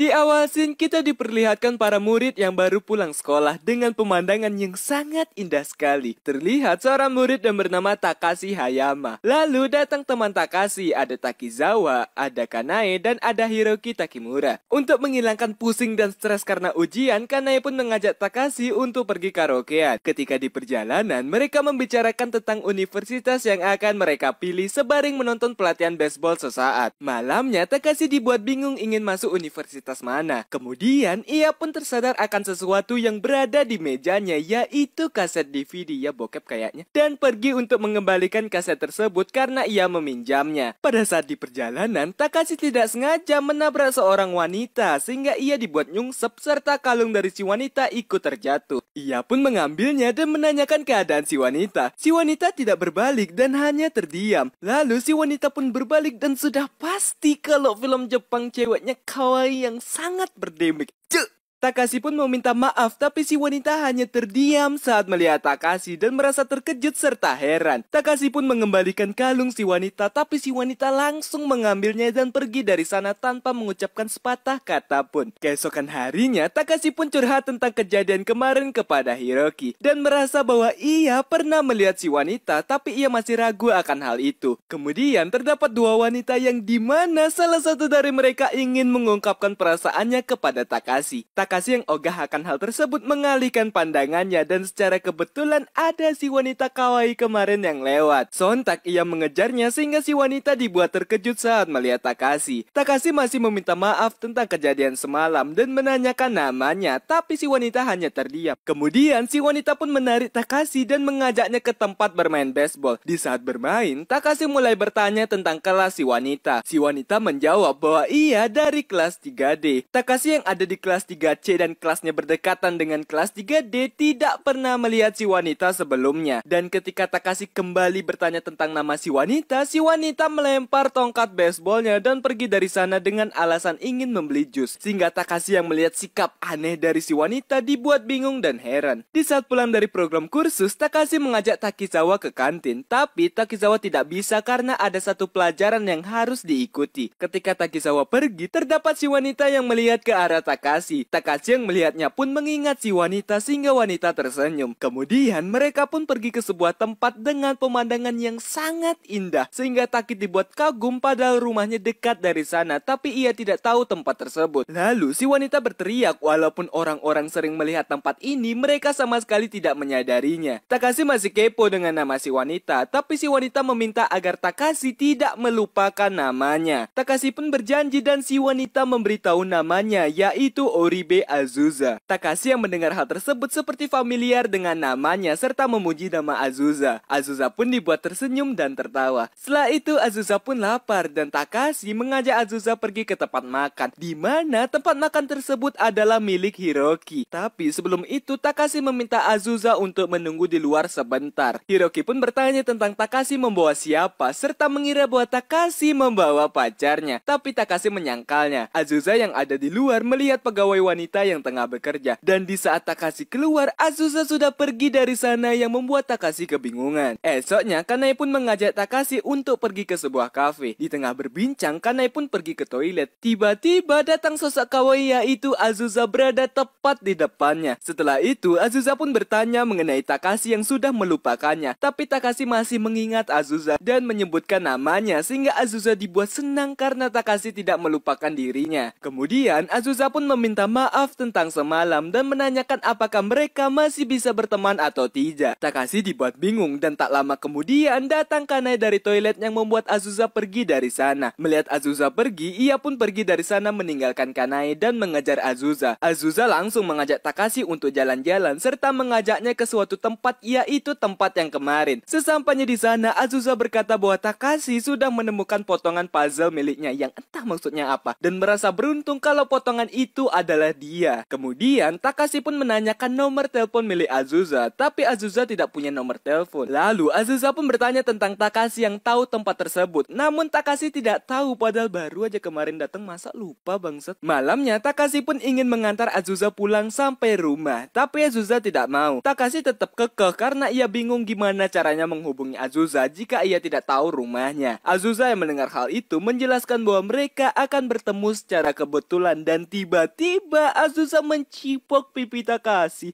Di awal scene kita diperlihatkan para murid yang baru pulang sekolah dengan pemandangan yang sangat indah sekali. Terlihat seorang murid yang bernama Takashi Hayama. Lalu datang teman Takashi, ada Takizawa, ada Kanae, dan ada Hiroki Takimura. Untuk menghilangkan pusing dan stres karena ujian, Kanae pun mengajak Takashi untuk pergi karaokean. Ketika di perjalanan, mereka membicarakan tentang universitas yang akan mereka pilih sebaring menonton pelatihan baseball sesaat. Malamnya, Takashi dibuat bingung ingin masuk universitas kertas mana. Kemudian ia pun tersadar akan sesuatu yang berada di mejanya yaitu kaset DVD ya bokep kayaknya. Dan pergi untuk mengembalikan kaset tersebut karena ia meminjamnya. Pada saat di perjalanan, Takashi tidak sengaja menabrak seorang wanita sehingga ia dibuat nyungsep serta kalung dari si wanita ikut terjatuh. Ia pun mengambilnya dan menanyakan keadaan si wanita. Si wanita tidak berbalik dan hanya terdiam. Lalu si wanita pun berbalik dan sudah pasti kalau film Jepang ceweknya kawaii yang sangat berdemik. Cuk, Takashi pun meminta maaf tapi si wanita hanya terdiam saat melihat Takashi dan merasa terkejut serta heran. Takashi pun mengembalikan kalung si wanita tapi si wanita langsung mengambilnya dan pergi dari sana tanpa mengucapkan sepatah kata pun. Keesokan harinya Takashi pun curhat tentang kejadian kemarin kepada Hiroki dan merasa bahwa ia pernah melihat si wanita tapi ia masih ragu akan hal itu. Kemudian terdapat dua wanita yang dimana salah satu dari mereka ingin mengungkapkan perasaannya kepada Takashi. Takashi Takashi yang ogah akan hal tersebut mengalihkan pandangannya dan secara kebetulan ada si wanita kawaii kemarin yang lewat. Sontak ia mengejarnya sehingga si wanita dibuat terkejut saat melihat Takashi. Takashi masih meminta maaf tentang kejadian semalam dan menanyakan namanya, tapi si wanita hanya terdiam. Kemudian si wanita pun menarik Takashi dan mengajaknya ke tempat bermain baseball. Di saat bermain, Takashi mulai bertanya tentang kelas si wanita. Si wanita menjawab bahwa ia dari kelas 3D. Takashi yang ada di kelas 3D C dan kelasnya berdekatan dengan kelas 3D tidak pernah melihat si wanita sebelumnya. Dan ketika Takashi kembali bertanya tentang nama si wanita, si wanita melempar tongkat baseballnya dan pergi dari sana dengan alasan ingin membeli jus. Sehingga Takashi yang melihat sikap aneh dari si wanita dibuat bingung dan heran. Di saat pulang dari program kursus, Takashi mengajak Takizawa ke kantin. Tapi Takizawa tidak bisa karena ada satu pelajaran yang harus diikuti. Ketika Takizawa pergi, terdapat si wanita yang melihat ke arah Takashi. Takashi Kaceng melihatnya pun mengingat si wanita sehingga wanita tersenyum. Kemudian mereka pun pergi ke sebuah tempat dengan pemandangan yang sangat indah sehingga Takit dibuat kagum padahal rumahnya dekat dari sana tapi ia tidak tahu tempat tersebut. Lalu si wanita berteriak walaupun orang-orang sering melihat tempat ini mereka sama sekali tidak menyadarinya. Takashi masih kepo dengan nama si wanita tapi si wanita meminta agar Takashi tidak melupakan namanya. Takashi pun berjanji dan si wanita memberitahu namanya yaitu Oribe Azusa. Takashi yang mendengar hal tersebut seperti familiar dengan namanya serta memuji nama Azusa. Azusa pun dibuat tersenyum dan tertawa. Setelah itu Azusa pun lapar dan Takashi mengajak Azusa pergi ke tempat makan di mana tempat makan tersebut adalah milik Hiroki. Tapi sebelum itu Takashi meminta Azusa untuk menunggu di luar sebentar. Hiroki pun bertanya tentang Takashi membawa siapa serta mengira bahwa Takashi membawa pacarnya. Tapi Takashi menyangkalnya. Azusa yang ada di luar melihat pegawai wanita wanita yang tengah bekerja. Dan di saat Takashi keluar, Azusa sudah pergi dari sana yang membuat Takashi kebingungan. Esoknya, Kanai pun mengajak Takashi untuk pergi ke sebuah kafe. Di tengah berbincang, Kanai pun pergi ke toilet. Tiba-tiba datang sosok kawaii yaitu Azusa berada tepat di depannya. Setelah itu, Azusa pun bertanya mengenai Takashi yang sudah melupakannya. Tapi Takashi masih mengingat Azusa dan menyebutkan namanya sehingga Azusa dibuat senang karena Takashi tidak melupakan dirinya. Kemudian, Azusa pun meminta maaf maaf tentang semalam dan menanyakan apakah mereka masih bisa berteman atau tidak. Takashi dibuat bingung dan tak lama kemudian datang Kanai dari toilet yang membuat Azusa pergi dari sana. Melihat Azusa pergi, ia pun pergi dari sana meninggalkan Kanai dan mengejar Azusa. Azusa langsung mengajak Takashi untuk jalan-jalan serta mengajaknya ke suatu tempat yaitu tempat yang kemarin. Sesampainya di sana, Azusa berkata bahwa Takashi sudah menemukan potongan puzzle miliknya yang entah maksudnya apa dan merasa beruntung kalau potongan itu adalah dia. Kemudian, Takashi pun menanyakan nomor telepon milik Azusa, tapi Azusa tidak punya nomor telepon. Lalu, Azusa pun bertanya tentang Takashi yang tahu tempat tersebut. Namun, Takashi tidak tahu padahal baru aja kemarin datang masa lupa bangsat. Malamnya, Takashi pun ingin mengantar Azusa pulang sampai rumah, tapi Azusa tidak mau. Takashi tetap kekeh karena ia bingung gimana caranya menghubungi Azusa jika ia tidak tahu rumahnya. Azusa yang mendengar hal itu menjelaskan bahwa mereka akan bertemu secara kebetulan dan tiba-tiba Azusa mencipok pipi Takashi.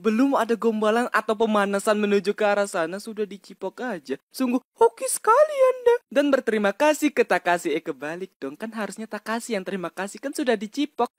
Belum ada gombalan atau pemanasan menuju ke arah sana sudah dicipok aja. Sungguh hoki sekali Anda. Dan berterima kasih ke Takashi. Eh kebalik dong, kan harusnya Takashi yang terima kasih kan sudah dicipok.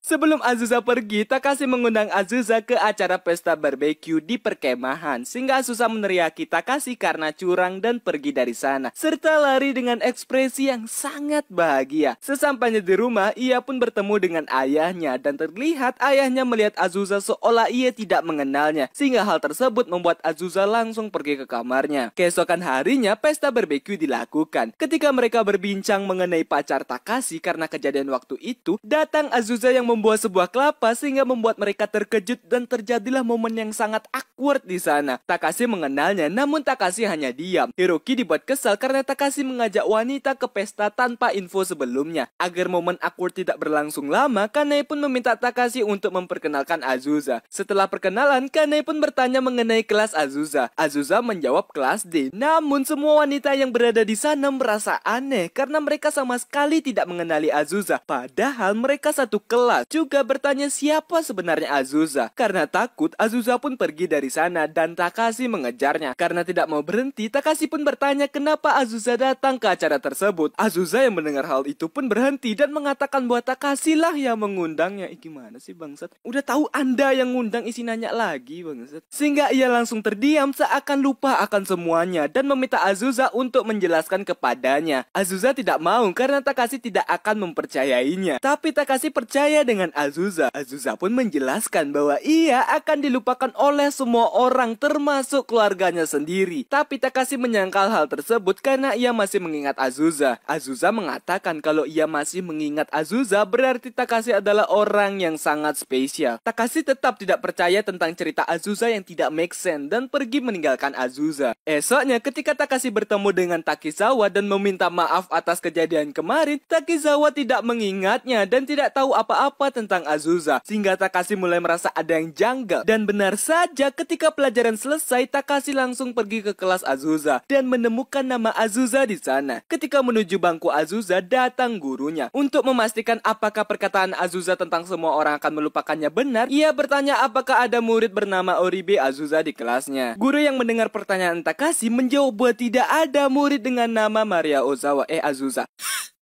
Sebelum Azusa pergi, Takashi mengundang Azusa ke acara pesta barbeque di perkemahan, sehingga Azusa meneriaki Takashi karena curang dan pergi dari sana, serta lari dengan ekspresi yang sangat bahagia. Sesampainya di rumah, ia pun bertemu dengan ayahnya, dan terlihat ayahnya melihat Azusa seolah ia tidak mengenalnya, sehingga hal tersebut membuat Azusa langsung pergi ke kamarnya. Keesokan harinya, pesta barbeque dilakukan. Ketika mereka berbincang mengenai pacar Takashi karena kejadian waktu itu, datang Azusa yang membuat sebuah kelapa sehingga membuat mereka terkejut dan terjadilah momen yang sangat awkward di sana. Takashi mengenalnya, namun Takashi hanya diam. Hiroki dibuat kesal karena Takashi mengajak wanita ke pesta tanpa info sebelumnya. Agar momen awkward tidak berlangsung lama, Kanai pun meminta Takashi untuk memperkenalkan Azusa. Setelah perkenalan, Kanai pun bertanya mengenai kelas Azusa. Azusa menjawab kelas D. Namun semua wanita yang berada di sana merasa aneh karena mereka sama sekali tidak mengenali Azusa. Padahal mereka satu kelas. Hal juga bertanya siapa sebenarnya Azusa karena takut Azusa pun pergi dari sana dan Takashi mengejarnya. Karena tidak mau berhenti, Takashi pun bertanya kenapa Azusa datang ke acara tersebut. Azusa yang mendengar hal itu pun berhenti dan mengatakan bahwa Takashi lah yang mengundangnya. Ih, gimana sih bangsat? Udah tahu Anda yang ngundang isi nanya lagi bangsat. Sehingga ia langsung terdiam seakan lupa akan semuanya dan meminta Azusa untuk menjelaskan kepadanya. Azusa tidak mau karena Takashi tidak akan mempercayainya. Tapi Takashi percaya dengan Azusa. Azusa pun menjelaskan bahwa ia akan dilupakan oleh semua orang termasuk keluarganya sendiri. Tapi Takashi menyangkal hal tersebut karena ia masih mengingat Azusa. Azusa mengatakan kalau ia masih mengingat Azusa berarti Takashi adalah orang yang sangat spesial. Takashi tetap tidak percaya tentang cerita Azusa yang tidak make sense dan pergi meninggalkan Azusa. Esoknya ketika Takashi bertemu dengan Takizawa dan meminta maaf atas kejadian kemarin, Takizawa tidak mengingatnya dan tidak tahu apa-apa apa tentang Azusa, sehingga Takashi mulai merasa ada yang janggal. Dan benar saja ketika pelajaran selesai, Takashi langsung pergi ke kelas Azusa dan menemukan nama Azusa di sana. Ketika menuju bangku Azusa, datang gurunya. Untuk memastikan apakah perkataan Azusa tentang semua orang akan melupakannya benar, ia bertanya apakah ada murid bernama Oribe Azusa di kelasnya. Guru yang mendengar pertanyaan Takashi menjawab bahwa tidak ada murid dengan nama Maria Ozawa. Eh Azusa.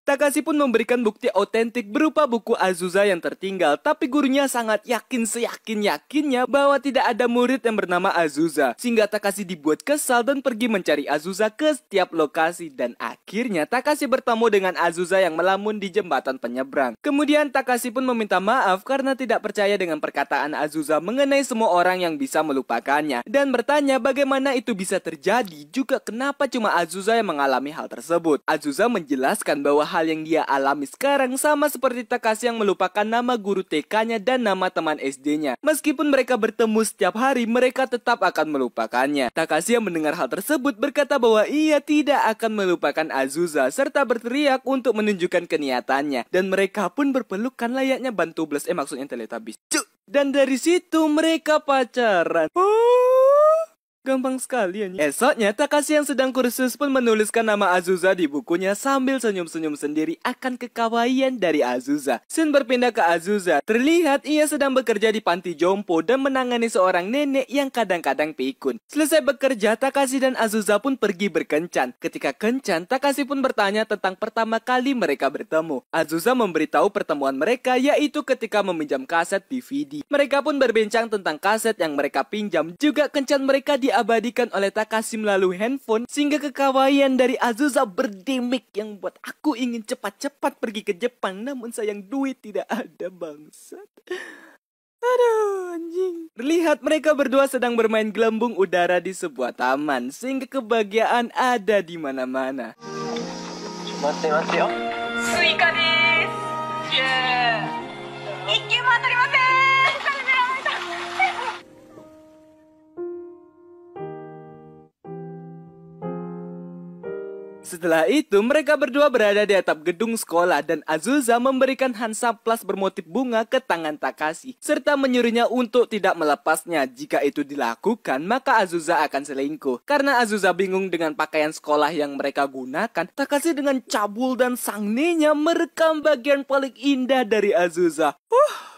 Takashi pun memberikan bukti otentik berupa buku Azusa yang tertinggal, tapi gurunya sangat yakin seyakin-yakinnya bahwa tidak ada murid yang bernama Azusa, sehingga Takashi dibuat kesal dan pergi mencari Azusa ke setiap lokasi dan akhirnya Takashi bertemu dengan Azusa yang melamun di jembatan penyeberang. Kemudian Takashi pun meminta maaf karena tidak percaya dengan perkataan Azusa mengenai semua orang yang bisa melupakannya dan bertanya bagaimana itu bisa terjadi juga kenapa cuma Azusa yang mengalami hal tersebut. Azusa menjelaskan bahwa hal yang dia alami sekarang sama seperti Takashi yang melupakan nama guru TK-nya dan nama teman SD-nya. Meskipun mereka bertemu setiap hari, mereka tetap akan melupakannya. Takashi yang mendengar hal tersebut berkata bahwa ia tidak akan melupakan Azusa serta berteriak untuk menunjukkan keniatannya. Dan mereka pun berpelukan layaknya bantu belas eh maksudnya teletabis. Cuk! Dan dari situ mereka pacaran. Oh. Gampang sekali anjing. Esoknya, Takashi yang sedang kursus pun menuliskan nama Azusa di bukunya sambil senyum-senyum sendiri akan kekawaian dari Azusa. Sin berpindah ke Azusa. Terlihat ia sedang bekerja di panti jompo dan menangani seorang nenek yang kadang-kadang pikun. Selesai bekerja, Takashi dan Azusa pun pergi berkencan. Ketika kencan, Takashi pun bertanya tentang pertama kali mereka bertemu. Azusa memberitahu pertemuan mereka yaitu ketika meminjam kaset DVD. Mereka pun berbincang tentang kaset yang mereka pinjam. Juga kencan mereka di diabadikan oleh Takashi melalui handphone sehingga kekawaian dari Azusa berdemik yang buat aku ingin cepat-cepat pergi ke Jepang namun sayang duit tidak ada bangsat. Aduh, anjing. Terlihat mereka berdua sedang bermain gelembung udara di sebuah taman, sehingga kebahagiaan ada di mana-mana. Matte, yo. Suika Yeah. Ikkyu Setelah itu, mereka berdua berada di atap gedung sekolah dan Azusa memberikan Hansaplas bermotif bunga ke tangan Takashi, serta menyuruhnya untuk tidak melepasnya. Jika itu dilakukan, maka Azusa akan selingkuh. Karena Azusa bingung dengan pakaian sekolah yang mereka gunakan, Takashi dengan cabul dan sangninya merekam bagian paling indah dari Azusa. Huh.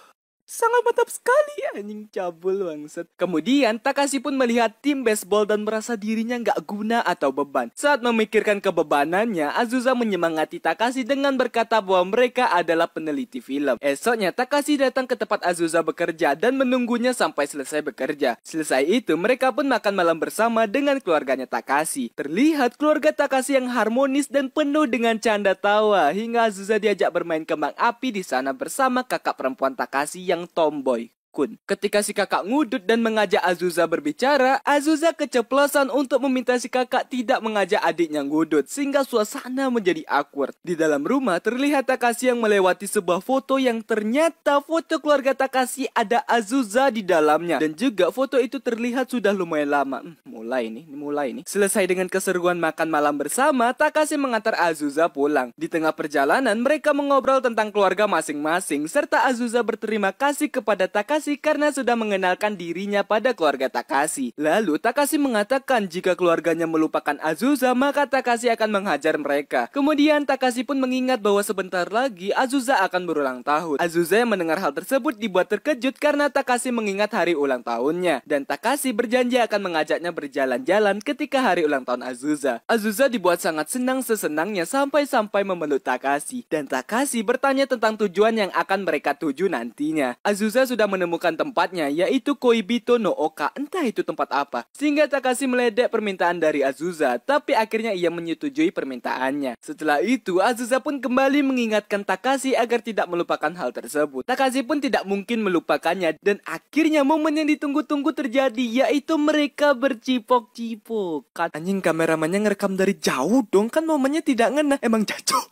Sangat mantap sekali anjing cabul bangset. Kemudian Takashi pun melihat tim baseball dan merasa dirinya nggak guna atau beban. Saat memikirkan kebebanannya, Azusa menyemangati Takashi dengan berkata bahwa mereka adalah peneliti film. Esoknya Takashi datang ke tempat Azusa bekerja dan menunggunya sampai selesai bekerja. Selesai itu mereka pun makan malam bersama dengan keluarganya Takashi. Terlihat keluarga Takashi yang harmonis dan penuh dengan canda tawa hingga Azusa diajak bermain kembang api di sana bersama kakak perempuan Takashi yang yang tomboy. Kun. Ketika si kakak ngudut dan mengajak Azusa berbicara, Azusa keceplosan untuk meminta si kakak tidak mengajak adiknya ngudut, sehingga suasana menjadi awkward. Di dalam rumah, terlihat Takashi yang melewati sebuah foto yang ternyata foto keluarga Takashi ada Azusa di dalamnya. Dan juga foto itu terlihat sudah lumayan lama. Hmm, Mulai nih, ini mulai nih. Selesai dengan keseruan makan malam bersama, Takashi mengantar Azusa pulang. Di tengah perjalanan, mereka mengobrol tentang keluarga masing-masing, serta Azusa berterima kasih kepada Takashi karena sudah mengenalkan dirinya pada keluarga Takashi. Lalu, Takashi mengatakan jika keluarganya melupakan Azusa, maka Takashi akan menghajar mereka. Kemudian, Takashi pun mengingat bahwa sebentar lagi Azusa akan berulang tahun. Azusa yang mendengar hal tersebut dibuat terkejut karena Takashi mengingat hari ulang tahunnya, dan Takashi berjanji akan mengajaknya berjalan-jalan ketika hari ulang tahun Azusa. Azusa dibuat sangat senang sesenangnya sampai-sampai memeluk Takashi. Dan Takashi bertanya tentang tujuan yang akan mereka tuju nantinya. Azusa sudah menemukan tempatnya, yaitu Koibito no Oka, entah itu tempat apa. Sehingga Takashi meledek permintaan dari Azusa, tapi akhirnya ia menyetujui permintaannya. Setelah itu, Azusa pun kembali mengingatkan Takashi agar tidak melupakan hal tersebut. Takashi pun tidak mungkin melupakannya, dan akhirnya momen yang ditunggu-tunggu terjadi, yaitu mereka bercinta cipok-cipok. Anjing kameramannya ngerekam dari jauh dong kan momennya tidak ngena. Emang jatuh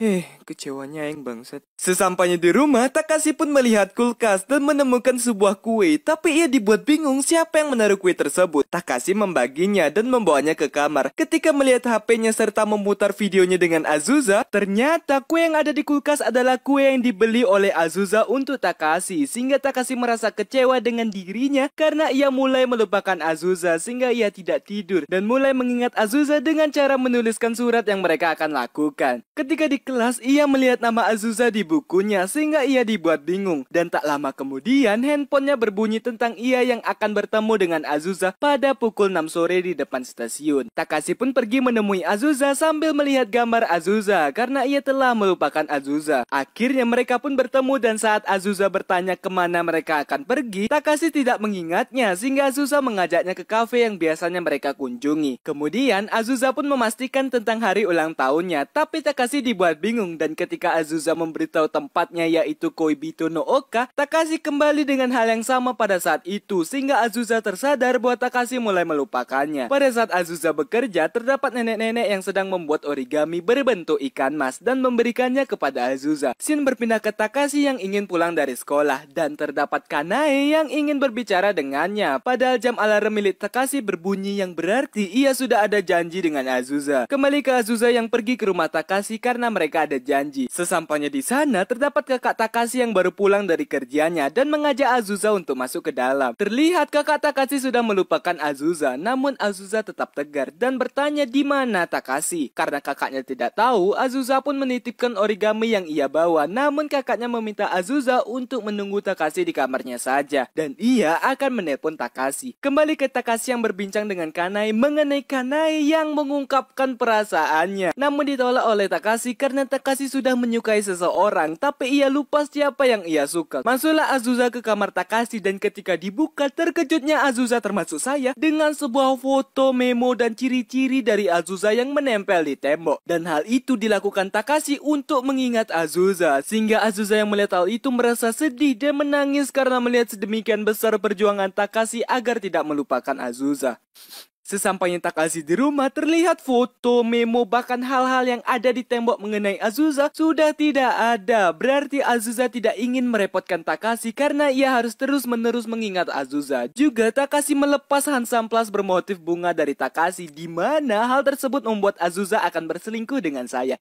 Eh, kecewanya yang bangsat Sesampainya di rumah, Takashi pun melihat kulkas dan menemukan sebuah kue, tapi ia dibuat bingung siapa yang menaruh kue tersebut. Takashi membaginya dan membawanya ke kamar. Ketika melihat HP-nya serta memutar videonya dengan Azusa, ternyata kue yang ada di kulkas adalah kue yang dibeli oleh Azusa untuk Takashi, sehingga Takashi merasa kecewa dengan dirinya karena ia mulai melupakan Azusa sehingga ia tidak tidur dan mulai mengingat Azusa dengan cara menuliskan surat yang mereka akan lakukan. Ketika di kelas, ia melihat nama Azusa di bukunya sehingga ia dibuat bingung. Dan tak lama kemudian, handphonenya berbunyi tentang ia yang akan bertemu dengan Azusa pada pukul 6 sore di depan stasiun. Takashi pun pergi menemui Azusa sambil melihat gambar Azusa karena ia telah melupakan Azusa. Akhirnya mereka pun bertemu dan saat Azusa bertanya kemana mereka akan pergi, Takashi tidak mengingatnya sehingga Azusa mengajaknya ke kafe yang biasanya mereka kunjungi. Kemudian Azusa pun memastikan tentang hari ulang tahunnya, tapi Takashi dibuat bingung dan ketika Azusa memberitahu tempatnya yaitu Koibito no Oka, Takashi kembali dengan hal yang sama pada saat itu sehingga Azusa tersadar bahwa Takashi mulai melupakannya. Pada saat Azusa bekerja, terdapat nenek-nenek yang sedang membuat origami berbentuk ikan mas dan memberikannya kepada Azusa. Shin berpindah ke Takashi yang ingin pulang dari sekolah dan terdapat Kanae yang ingin berbicara dengannya. Padahal jam alarm milik Takashi berbunyi yang berarti ia sudah ada janji dengan Azusa. Kembali ke Azusa yang pergi ke rumah Takashi karena mereka mereka ada janji. Sesampainya di sana, terdapat kakak Takashi yang baru pulang dari kerjanya dan mengajak Azusa untuk masuk ke dalam. Terlihat kakak Takashi sudah melupakan Azusa, namun Azusa tetap tegar dan bertanya di mana Takashi. Karena kakaknya tidak tahu, Azusa pun menitipkan origami yang ia bawa, namun kakaknya meminta Azusa untuk menunggu Takashi di kamarnya saja. Dan ia akan menelpon Takashi. Kembali ke Takashi yang berbincang dengan Kanai mengenai Kanai yang mengungkapkan perasaannya. Namun ditolak oleh Takashi karena karena Takashi sudah menyukai seseorang, tapi ia lupa siapa yang ia suka. Masuklah Azusa ke kamar Takashi dan ketika dibuka, terkejutnya Azusa termasuk saya dengan sebuah foto, memo, dan ciri-ciri dari Azusa yang menempel di tembok. Dan hal itu dilakukan Takashi untuk mengingat Azusa, sehingga Azusa yang melihat hal itu merasa sedih dan menangis karena melihat sedemikian besar perjuangan Takashi agar tidak melupakan Azusa. Sesampainya Takashi di rumah, terlihat foto, memo, bahkan hal-hal yang ada di tembok mengenai Azusa sudah tidak ada. Berarti Azusa tidak ingin merepotkan Takashi karena ia harus terus-menerus mengingat Azusa. Juga Takashi melepas Hansam Plus bermotif bunga dari Takashi di mana hal tersebut membuat Azusa akan berselingkuh dengan saya.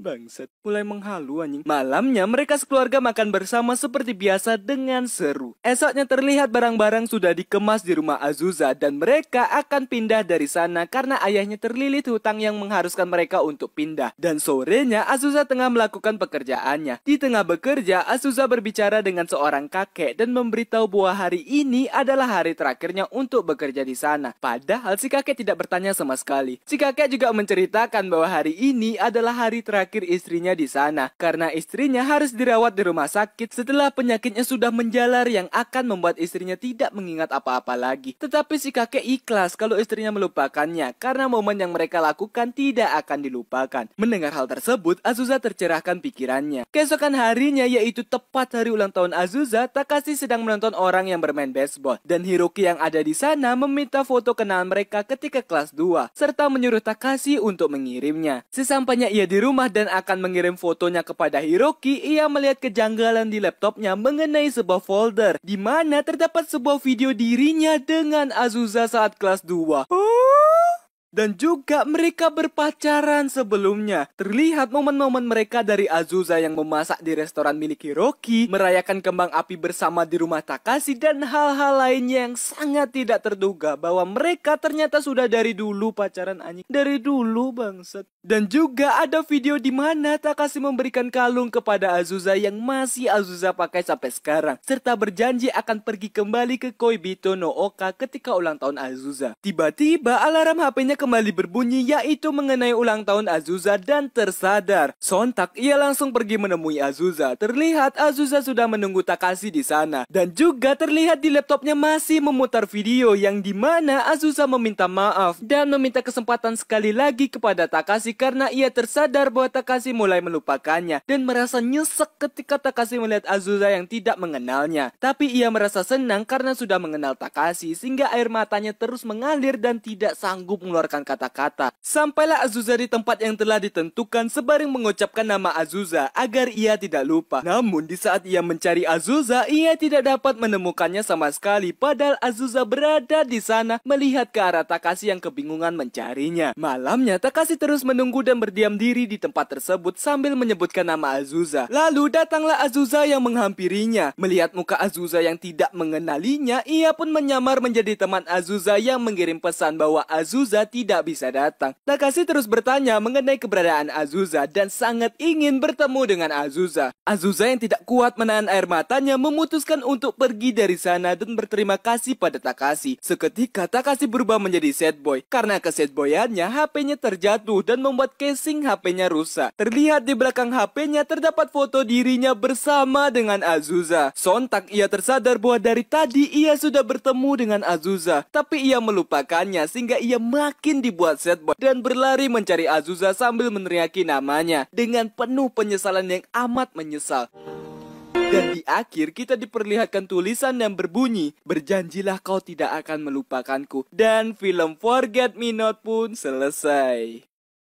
Bangsat, mulai menghalu anjing. Malamnya mereka sekeluarga makan bersama seperti biasa dengan seru. Esoknya terlihat barang-barang sudah dikemas di rumah Azusa dan mereka akan pindah dari sana karena ayahnya terlilit hutang yang mengharuskan mereka untuk pindah. Dan sorenya Azusa tengah melakukan pekerjaannya. Di tengah bekerja, Azusa berbicara dengan seorang kakek dan memberitahu bahwa hari ini adalah hari terakhirnya untuk bekerja di sana. Padahal si kakek tidak bertanya sama sekali. Si kakek juga menceritakan bahwa hari ini adalah hari terakhir terakhir istrinya di sana karena istrinya harus dirawat di rumah sakit setelah penyakitnya sudah menjalar yang akan membuat istrinya tidak mengingat apa-apa lagi. Tetapi si kakek ikhlas kalau istrinya melupakannya karena momen yang mereka lakukan tidak akan dilupakan. Mendengar hal tersebut, Azusa tercerahkan pikirannya. Keesokan harinya yaitu tepat hari ulang tahun Azusa, Takashi sedang menonton orang yang bermain baseball dan Hiroki yang ada di sana meminta foto kenalan mereka ketika kelas 2 serta menyuruh Takashi untuk mengirimnya. Sesampainya ia di rumah dan dan akan mengirim fotonya kepada Hiroki, ia melihat kejanggalan di laptopnya mengenai sebuah folder di mana terdapat sebuah video dirinya dengan Azusa saat kelas 2. Oh? dan juga mereka berpacaran sebelumnya. Terlihat momen-momen mereka dari Azusa yang memasak di restoran milik Hiroki, merayakan kembang api bersama di rumah Takashi dan hal-hal lainnya yang sangat tidak terduga bahwa mereka ternyata sudah dari dulu pacaran anjing. Dari dulu bangset. Dan juga ada video di mana Takashi memberikan kalung kepada Azusa yang masih Azusa pakai sampai sekarang serta berjanji akan pergi kembali ke Koibito no Oka ketika ulang tahun Azusa. Tiba-tiba alarm HP-nya kembali berbunyi yaitu mengenai ulang tahun Azusa dan tersadar. Sontak ia langsung pergi menemui Azusa. Terlihat Azusa sudah menunggu Takashi di sana dan juga terlihat di laptopnya masih memutar video yang mana Azusa meminta maaf dan meminta kesempatan sekali lagi kepada Takashi karena ia tersadar bahwa Takashi mulai melupakannya dan merasa nyesek ketika Takashi melihat Azusa yang tidak mengenalnya. Tapi ia merasa senang karena sudah mengenal Takashi sehingga air matanya terus mengalir dan tidak sanggup mengeluarkan mengeluarkan kata-kata. Sampailah Azusa di tempat yang telah ditentukan sebaring mengucapkan nama Azusa agar ia tidak lupa. Namun di saat ia mencari Azusa, ia tidak dapat menemukannya sama sekali padahal Azusa berada di sana melihat ke arah Takashi yang kebingungan mencarinya. Malamnya Takashi terus menunggu dan berdiam diri di tempat tersebut sambil menyebutkan nama Azusa. Lalu datanglah Azusa yang menghampirinya. Melihat muka Azusa yang tidak mengenalinya, ia pun menyamar menjadi teman Azusa yang mengirim pesan bahwa Azusa tidak tidak bisa datang. Takashi terus bertanya mengenai keberadaan Azusa dan sangat ingin bertemu dengan Azusa. Azusa yang tidak kuat menahan air matanya memutuskan untuk pergi dari sana dan berterima kasih pada Takashi. Seketika Takashi berubah menjadi sad boy karena kesadboyannya HP-nya terjatuh dan membuat casing HP-nya rusak. Terlihat di belakang HP-nya terdapat foto dirinya bersama dengan Azusa. Sontak ia tersadar bahwa dari tadi ia sudah bertemu dengan Azusa, tapi ia melupakannya sehingga ia makin dibuat sad boy dan berlari mencari Azusa sambil meneriaki namanya dengan penuh penyesalan yang amat menyesal. Dan di akhir kita diperlihatkan tulisan yang berbunyi Berjanjilah kau tidak akan melupakanku Dan film Forget Me Not pun selesai